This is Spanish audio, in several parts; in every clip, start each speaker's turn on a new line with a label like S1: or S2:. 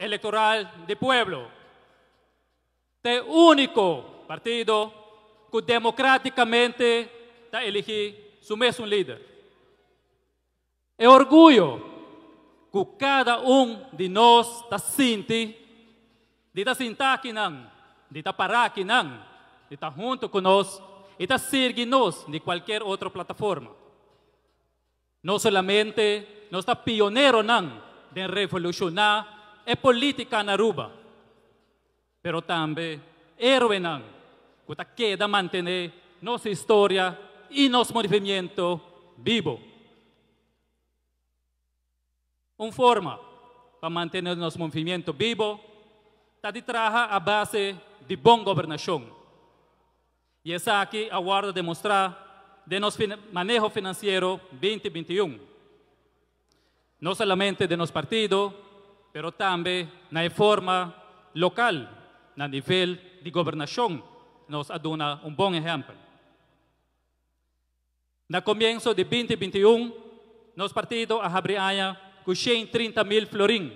S1: electoral de pueblo, el único partido que democráticamente ha elegido su mismo líder. Es orgullo que cada uno de nosotros está de estar sentar de estar parar de estar junto con de estar nós de cualquier otra plataforma. No solamente no está pionero nan de revolucionar e política na Aruba. Pero también heroenan, que queda mantener nuestra historia y nuestro movimiento vivo. Un forma para mantener nuestro movimiento vivo está de a base de bon es y que aquí aguarda demostrar de nuestro manejo financiero 2021. no solamente de nuestro partido, pero também na forma local, na nível de governação, nos aduna um bom exemplo. Na começo de 2021, nos partido a Habriaia com 130 mil florins,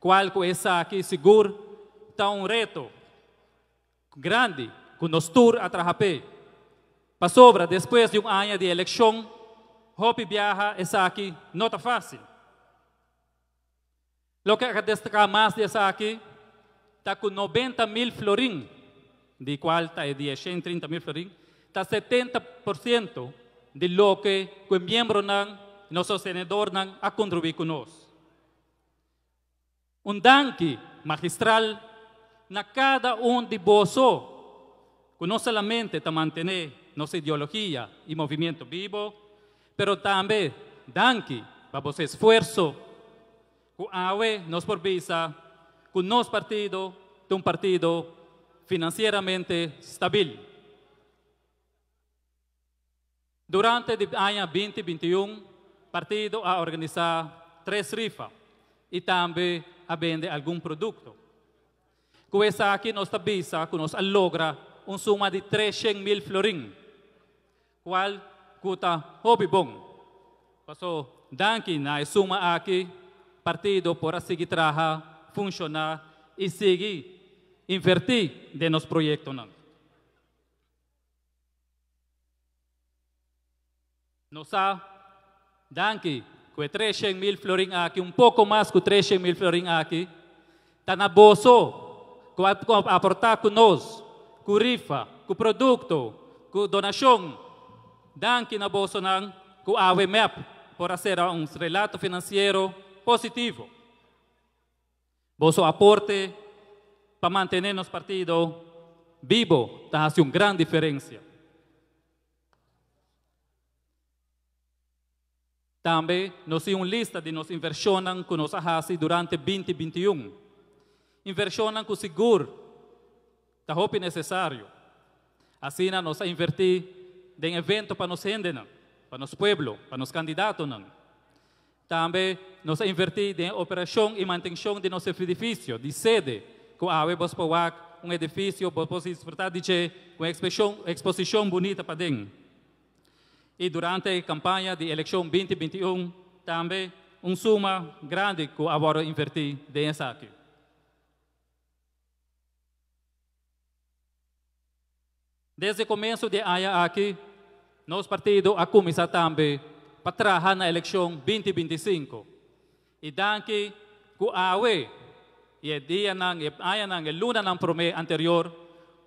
S1: qual que essa aqui seguro está um reto grande que nos tur a trajapé. Passou depois de um ano de eleição, Hope viaja essa aqui não está fácil. Lo que destacar más de aquí, está con 90 mil florín, de cual está 130 mil florín, está 70% de lo que con miembro, nan, no sostenedor, nan, contribuido con nosotros. Un danke magistral na cada uno de vosotros, que no solamente está mantener nuestra ideología y movimiento vivo, pero también danke para vos esfuerzo con AVE nos visa, con nos partido de un partido financieramente estable. Durante el año 2021, el partido ha organizado tres rifas y también ha vendido algún producto. Esa esa nos nos tabisa con nos logra una suma de 300 mil cual cual custa hobby bon. Passou, danke na suma aquí. partido para seguir trabalhar, funcionar e seguir invertir de nosso projeto. Não. Nós há, danke, que 300 mil florim aqui, um pouco mais que 300 mil florim aqui, está na bolsa, vai aportar conosco, com rifa, com produto, com donação, danke na bolsa, não, com a AWMEP, por fazer um relato financeiro positivo. Vosso aporte para mantener nosso partido vivo está haciendo una gran diferencia. También, nos un una lista de nos inversionan que nos hace durante 2021. Inversionan con seguro, ta roupa necesario. Así nos a invertir en evento para nos para nos pueblo, para nos candidatos. Também nós invertimos em operação e manutenção de nosso edifício, de sede, com a água para um edifício para você desfrutar de uma exposição, exposição bonita para dentro. E durante a campanha de eleição 2021, também um suma grande que agora inverti nessa aqui. Desde o começo de AIA aqui, nosso partido a também patrahan na eleksyong 2025. Idangki kuawe iediya nang aya nang luna nang prome anterior.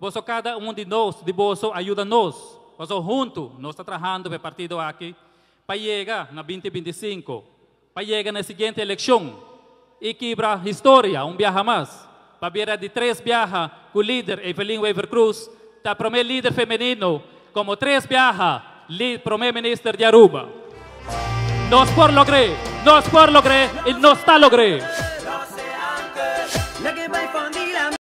S1: Boso cada um de nós, de boso ajuda nós. Boso junto, nós está trabalhando para partido aqui para chegar na 2025, para chegar na seguinte eleição e quebrar história, um viaja mais. Para virar de três viaja com o líder Evelyn Weaver Cruz, está promê líder feminino como três viaja, primeiro ministro de Aruba. No Nos por no nos por logre y nos está logrando.